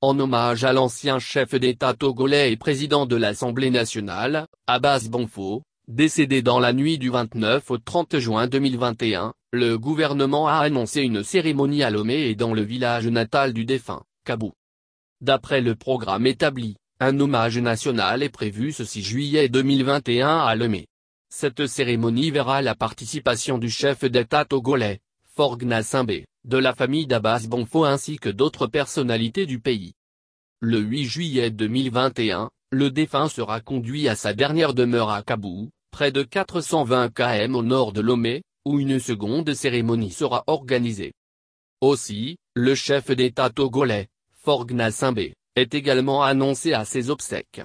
en hommage à l'ancien chef d'État togolais et président de l'Assemblée nationale, Abbas Bonfo, décédé dans la nuit du 29 au 30 juin 2021, le gouvernement a annoncé une cérémonie à Lomé et dans le village natal du défunt, Kabou. D'après le programme établi, un hommage national est prévu ce 6 juillet 2021 à Lomé. Cette cérémonie verra la participation du chef d'État togolais, Forgna de la famille d'Abbas Bonfo ainsi que d'autres personnalités du pays. Le 8 juillet 2021, le défunt sera conduit à sa dernière demeure à Kabou, près de 420 km au nord de Lomé, où une seconde cérémonie sera organisée. Aussi, le chef d'État togolais, Forgna est également annoncé à ses obsèques.